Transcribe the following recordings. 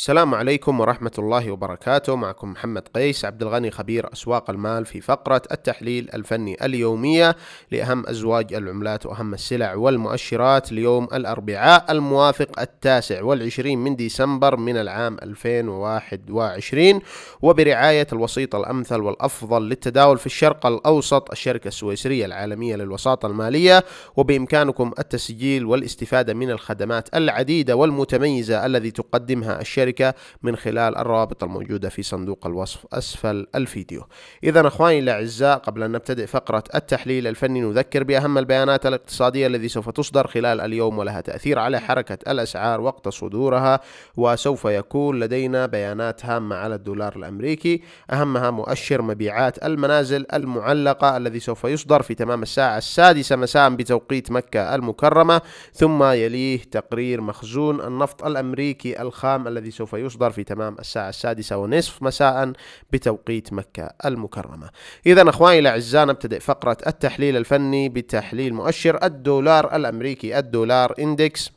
السلام عليكم ورحمة الله وبركاته معكم محمد قيس عبد الغني خبير أسواق المال في فقرة التحليل الفني اليومية لأهم أزواج العملات وأهم السلع والمؤشرات ليوم الأربعاء الموافق التاسع والعشرين من ديسمبر من العام 2021 وبرعاية الوسيط الأمثل والأفضل للتداول في الشرق الأوسط الشركة السويسرية العالمية للوساطة المالية وبإمكانكم التسجيل والاستفادة من الخدمات العديدة والمتميزة التي تقدمها الشركة الشركة من خلال الروابط الموجودة في صندوق الوصف أسفل الفيديو إذا أخواني الأعزاء قبل أن نبتدئ فقرة التحليل الفني نذكر بأهم البيانات الاقتصادية التي سوف تصدر خلال اليوم ولها تأثير على حركة الأسعار وقت صدورها وسوف يكون لدينا بيانات هامة على الدولار الأمريكي أهمها مؤشر مبيعات المنازل المعلقة الذي سوف يصدر في تمام الساعة السادسة مساء بتوقيت مكة المكرمة ثم يليه تقرير مخزون النفط الأمريكي الخام الذي سوف يصدر في تمام الساعة السادسة ونصف مساء بتوقيت مكة المكرمة إذا أخواني الأعزاء نبتدئ فقرة التحليل الفني بتحليل مؤشر الدولار الأمريكي الدولار إندكس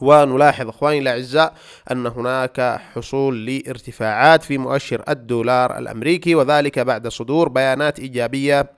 ونلاحظ اخواني الاعزاء ان هناك حصول لارتفاعات في مؤشر الدولار الامريكي وذلك بعد صدور بيانات ايجابيه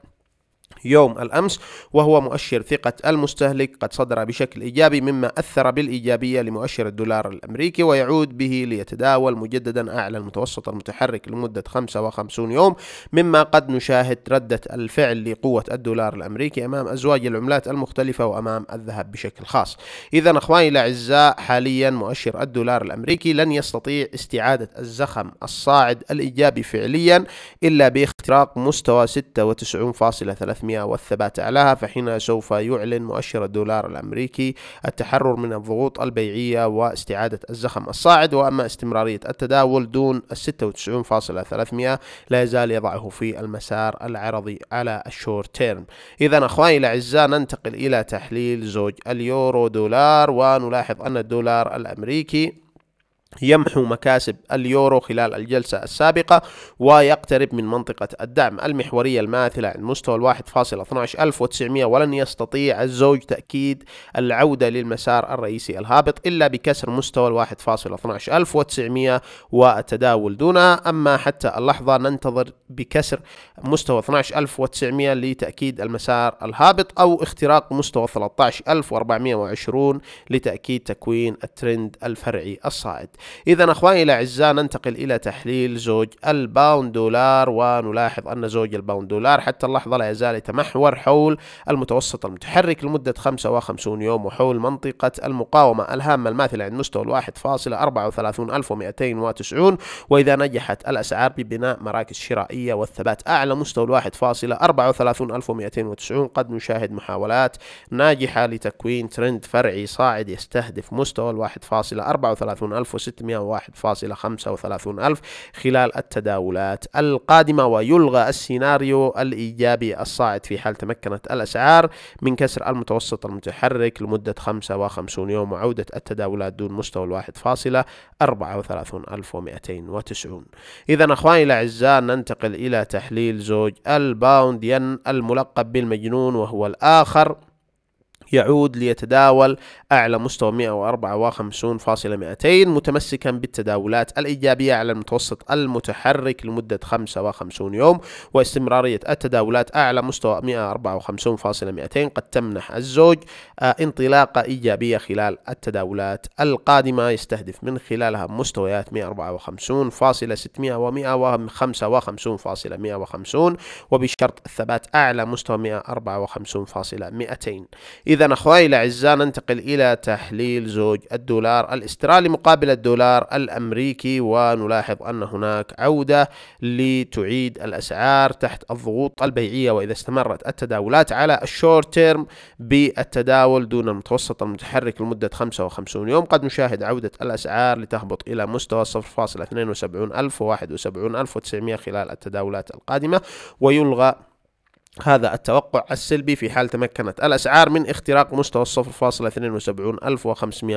يوم الأمس وهو مؤشر ثقة المستهلك قد صدر بشكل إيجابي مما أثر بالإيجابية لمؤشر الدولار الأمريكي ويعود به ليتداول مجددا أعلى المتوسط المتحرك لمدة 55 يوم مما قد نشاهد ردة الفعل لقوة الدولار الأمريكي أمام أزواج العملات المختلفة وأمام الذهب بشكل خاص إذا أخواني الأعزاء حاليا مؤشر الدولار الأمريكي لن يستطيع استعادة الزخم الصاعد الإيجابي فعليا إلا باختراق مستوى 96.3 التسمية والثبات عليها فحينها سوف يعلن مؤشر الدولار الأمريكي التحرر من الضغوط البيعية واستعادة الزخم الصاعد وأما استمرارية التداول دون ال 96.300 لا يزال يضعه في المسار العرضي على الشورت تيرم إذا أخواني الأعزاء ننتقل إلى تحليل زوج اليورو دولار ونلاحظ أن الدولار الأمريكي يمحو مكاسب اليورو خلال الجلسة السابقة ويقترب من منطقة الدعم المحورية الماثلة عند مستوى الواحد فاصل ولن يستطيع الزوج تأكيد العودة للمسار الرئيسي الهابط إلا بكسر مستوى الواحد فاصل والتداول دونها أما حتى اللحظة ننتظر بكسر مستوى 12900 لتأكيد المسار الهابط أو اختراق مستوى 13420 لتأكيد تكوين الترند الفرعي الصاعد إذا أخواني الأعزاء ننتقل إلى تحليل زوج الباوند دولار ونلاحظ أن زوج الباوند دولار حتى اللحظة لا يزال يتمحور حول المتوسط المتحرك لمدة 55 يوم وحول منطقة المقاومة الهامة الماثلة عند مستوى الواحد فاصلة وإذا نجحت الأسعار ببناء مراكز شرائية والثبات أعلى مستوى الواحد فاصلة قد نشاهد محاولات ناجحة لتكوين ترند فرعي صاعد يستهدف مستوى الواحد فاصلة 601.35 ألف خلال التداولات القادمة ويلغى السيناريو الإيجابي الصاعد في حال تمكنت الأسعار من كسر المتوسط المتحرك لمدة 55 يوم وعودة التداولات دون مستوى الواحد فاصلة إذا أخواني الأعزاء ننتقل إلى تحليل زوج الباوند ين الملقب بالمجنون وهو الآخر يعود ليتداول أعلى مستوى 154.200 متمسكا بالتداولات الإيجابية على المتوسط المتحرك لمدة 55 يوم واستمرارية التداولات أعلى مستوى 154.200 قد تمنح الزوج آه، انطلاقة إيجابية خلال التداولات القادمة يستهدف من خلالها مستويات 154.600 و 155.150 وبشرط الثبات أعلى مستوى 154.200 إذا أخواني الأعزاء ننتقل إلى تحليل زوج الدولار الاسترالي مقابل الدولار الأمريكي ونلاحظ أن هناك عودة لتعيد الأسعار تحت الضغوط البيعية وإذا استمرت التداولات على الشورت تيرم بالتداول دون المتوسط المتحرك لمدة 55 يوم قد نشاهد عودة الأسعار لتهبط إلى مستوى ألف و ألف خلال التداولات القادمة ويلغى هذا التوقع السلبي في حال تمكنت الأسعار من اختراق مستوى الصفر فاصلة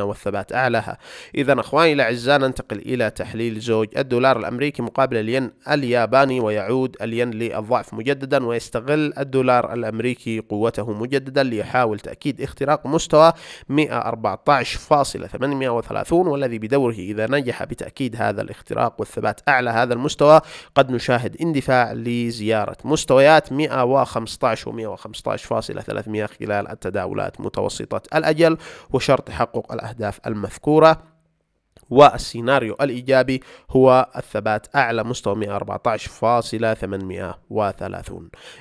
والثبات أعلاها إذا أخواني الأعزاء ننتقل إلى تحليل زوج الدولار الأمريكي مقابل الين الياباني ويعود الين للضعف مجددا ويستغل الدولار الأمريكي قوته مجددا ليحاول تأكيد اختراق مستوى 114.830 والذي بدوره إذا نجح بتأكيد هذا الاختراق والثبات أعلى هذا المستوى قد نشاهد اندفاع لزيارة مستويات 100 115 و115.300 خلال التداولات متوسطة الأجل وشرط تحقق الأهداف المذكورة والسيناريو الإيجابي هو الثبات أعلى مستوى 114.830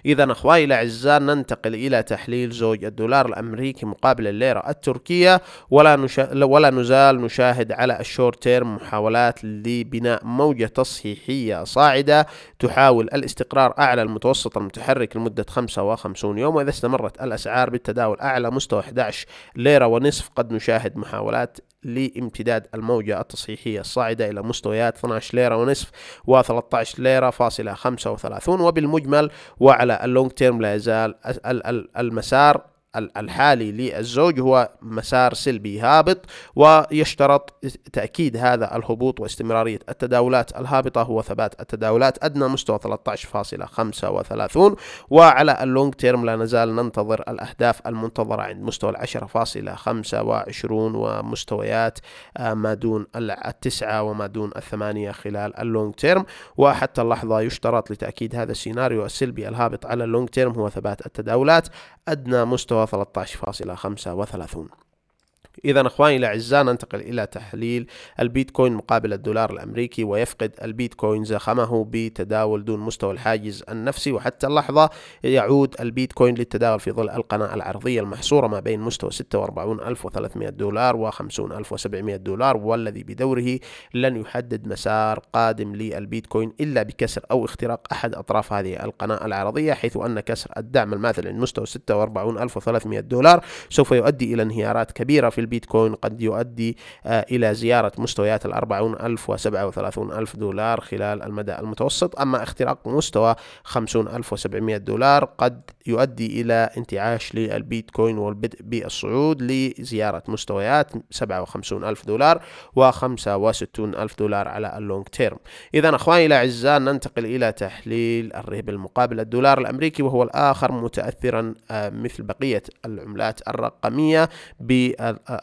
إذا أخوائي الأعزاء ننتقل إلى تحليل زوج الدولار الأمريكي مقابل الليرة التركية ولا, نشا... ولا نزال نشاهد على الشورت تيرم محاولات لبناء موجة تصحيحية صاعدة تحاول الاستقرار أعلى المتوسط المتحرك لمدة 55 يوم وإذا استمرت الأسعار بالتداول أعلى مستوى 11 ليرة ونصف قد نشاهد محاولات لامتداد الموجة التصحيحية الصاعدة إلى مستويات 12 ليرة ونصف و13 ليرة فاصلة 35 وبالمجمل وعلى اللونج تيرم لا يزال المسار الحالي للزوج هو مسار سلبي هابط ويشترط تأكيد هذا الهبوط واستمرارية التداولات الهابطة هو ثبات التداولات أدنى مستوى 13.35 وعلى اللونج تيرم لا نزال ننتظر الأهداف المنتظرة عند مستوى 10.25 ومستويات آه، ما دون التسعة وما دون الثمانية خلال اللونج تيرم وحتى اللحظة يشترط لتأكيد هذا السيناريو السلبي الهابط على اللونج تيرم هو ثبات التداولات أدنى مستوى 13.35 إذا أخواني الأعزاء ننتقل إلى تحليل البيتكوين مقابل الدولار الأمريكي ويفقد البيتكوين زخمه بتداول دون مستوى الحاجز النفسي وحتى اللحظة يعود البيتكوين للتداول في ظل القناة العرضية المحصورة ما بين مستوى 46300 دولار و 50700 دولار والذي بدوره لن يحدد مسار قادم للبيتكوين إلا بكسر أو اختراق أحد أطراف هذه القناة العرضية حيث أن كسر الدعم الماثل عند مستوى 46300 دولار سوف يؤدي إلى انهيارات كبيرة في البيتكوين قد يؤدي آه، إلى زيارة مستويات الأربعون ألف وسبعة وثلاثون ألف دولار خلال المدى المتوسط أما اختراق مستوى خمسون ألف وسبعمائة دولار قد يؤدي إلى انتعاش للبيتكوين والبدء بالصعود لزيارة مستويات سبعة وخمسون ألف دولار وخمسة وستون ألف دولار على اللونج تيرم إذا أخواني الأعزاء ننتقل إلى تحليل الرهب المقابل الدولار الأمريكي وهو الآخر متأثرا آه، مثل بقية العملات الرقمية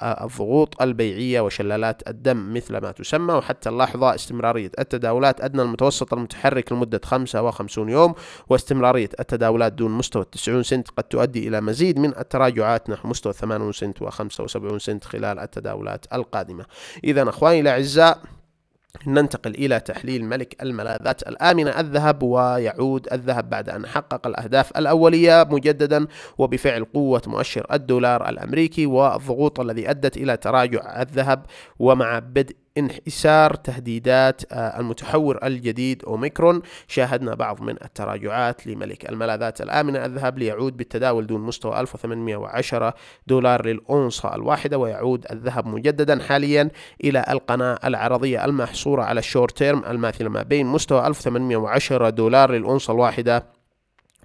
الضغوط البيعية وشلالات الدم مثل ما تسمى وحتى اللحظة استمرارية التداولات أدنى المتوسط المتحرك لمدة 55 يوم واستمرارية التداولات دون مستوى 90 سنت قد تؤدي إلى مزيد من التراجعات نحو مستوى 80 سنت و75 سنت خلال التداولات القادمة إذا أخواني الأعزاء ننتقل إلى تحليل ملك الملاذات الآمنة الذهب ويعود الذهب بعد أن حقق الأهداف الأولية مجددا وبفعل قوة مؤشر الدولار الأمريكي والضغوط الذي أدت إلى تراجع الذهب ومع بدء انحسار تهديدات آه، المتحور الجديد أوميكرون شاهدنا بعض من التراجعات لملك الملاذات الآمنة الذهب ليعود بالتداول دون مستوى 1810 دولار للأونصة الواحدة ويعود الذهب مجددا حاليا إلى القناة العرضية المحصورة على الشورت تيرم الماثلة ما بين مستوى 1810 دولار للأونصة الواحدة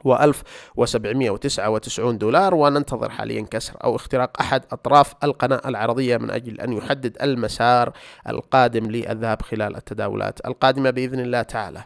و1799 دولار وننتظر حاليا كسر أو اختراق أحد أطراف القناة العرضية من أجل أن يحدد المسار القادم للذهب خلال التداولات القادمة بإذن الله تعالى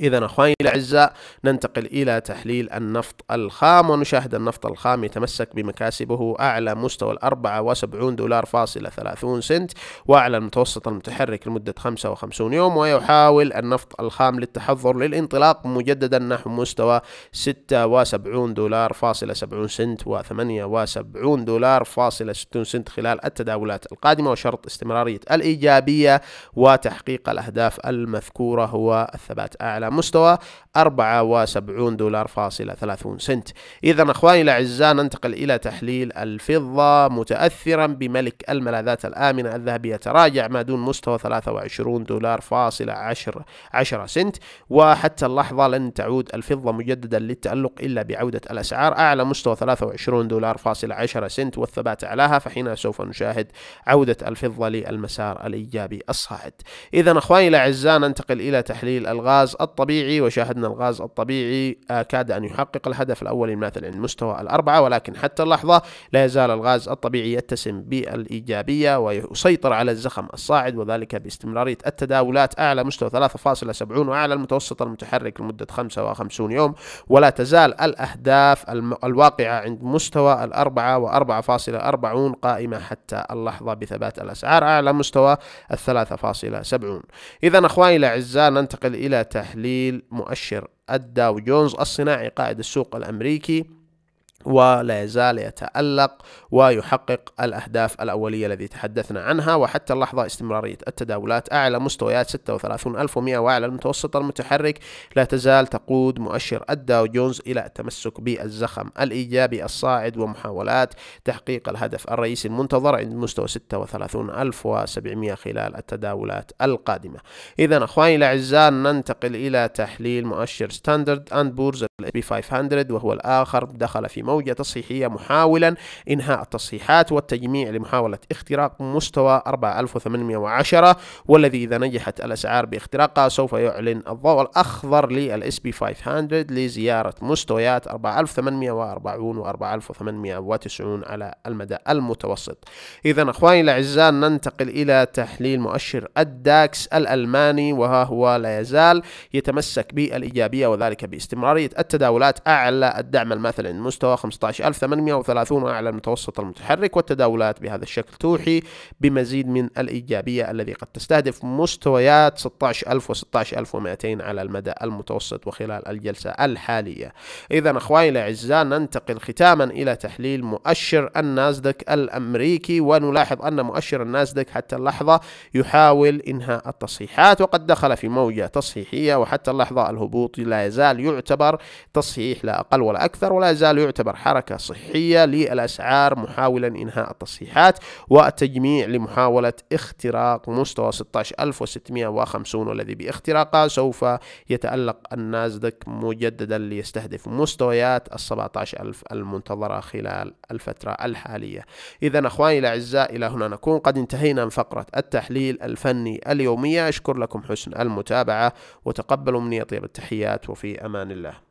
إذا أخواني الأعزاء ننتقل إلى تحليل النفط الخام ونشاهد النفط الخام يتمسك بمكاسبه أعلى مستوى الأربعة وسبعون دولار فاصلة ثلاثون سنت وأعلى المتوسط المتحرك لمدة خمسة وخمسون يوم ويحاول النفط الخام للتحضر للانطلاق مجددا نحو مستوى ستة وسبعون دولار فاصلة سبعون سنت وثمانية وسبعون دولار فاصلة ستون سنت خلال التداولات القادمة وشرط استمرارية الإيجابية وتحقيق الأهداف المذكورة هو الثبات أعلى على مستوى 74 دولار فاصلة 30 سنت إذا أخواني الأعزاء ننتقل إلى تحليل الفضة متأثرا بملك الملاذات الآمنة الذهبية تراجع ما دون مستوى 23 دولار فاصلة 10 10 سنت وحتى اللحظة لن تعود الفضة مجددا للتألق إلا بعودة الأسعار أعلى مستوى 23 دولار فاصلة 10 سنت والثبات عليها فحين سوف نشاهد عودة الفضة للمسار الإيجابي الصاعد إذا أخواني الأعزاء ننتقل إلى تحليل الغاز الطبيعي وشاهدنا الغاز الطبيعي آه، كاد أن يحقق الهدف الأول الماثل عند مستوى الأربعة ولكن حتى اللحظة لا يزال الغاز الطبيعي يتسم بالإيجابية ويسيطر على الزخم الصاعد وذلك باستمرارية التداولات أعلى مستوى 3.70 وأعلى المتوسط المتحرك لمدة 55 يوم ولا تزال الأهداف الواقعة عند مستوى الأربعة و4.40 قائمة حتى اللحظة بثبات الأسعار أعلى مستوى الثلاثة فاصلة سبعون إذا أخواني الأعزاء ننتقل إلى تحليل تحليل مؤشر الداو جونز الصناعي قائد السوق الأمريكي ولا يزال يتألق ويحقق الأهداف الأولية التي تحدثنا عنها وحتى اللحظة استمرارية التداولات أعلى مستويات 36100 وأعلى المتوسط المتحرك لا تزال تقود مؤشر الداو جونز إلى التمسك بالزخم الإيجابي الصاعد ومحاولات تحقيق الهدف الرئيسي المنتظر عند مستوى 36700 خلال التداولات القادمة إذا أخواني الأعزاء ننتقل إلى تحليل مؤشر ستاندرد أند بورز الاس بي 500 وهو الآخر دخل في موجة تصحيحية محاولا إنهاء التصحيحات والتجميع لمحاولة اختراق مستوى 4810 والذي إذا نجحت الأسعار باختراقها سوف يعلن الضوء الأخضر للإس بي 500 لزيارة مستويات 4840 و 4890 على المدى المتوسط إذا أخواني الأعزاء ننتقل إلى تحليل مؤشر الداكس الألماني وها هو لا يزال يتمسك بالإيجابية وذلك باستمرارية التداولات أعلى الدعم المثل عند مستوى 15830 وأعلى المتوسط المتحرك والتداولات بهذا الشكل توحي بمزيد من الإيجابية الذي قد تستهدف مستويات 16000 و 16200 على المدى المتوسط وخلال الجلسة الحالية إذا أخواني الأعزاء ننتقل ختاما إلى تحليل مؤشر النازدك الأمريكي ونلاحظ أن مؤشر النازدك حتى اللحظة يحاول إنهاء التصحيحات وقد دخل في موجة تصحيحية وحتى اللحظة الهبوط لا يزال يعتبر تصحيح لا أقل ولا أكثر ولا يزال يعتبر حركة صحية للأسعار محاولا إنهاء التصحيحات والتجميع لمحاولة اختراق مستوى 16650 والذي باختراقه سوف يتألق النازدك مجددا ليستهدف مستويات ال 17000 المنتظرة خلال الفترة الحالية إذا أخواني الأعزاء إلى هنا نكون قد انتهينا من فقرة التحليل الفني اليومية أشكر لكم حسن المتابعة وتقبلوا مني طيب التحيات وفي أمان الله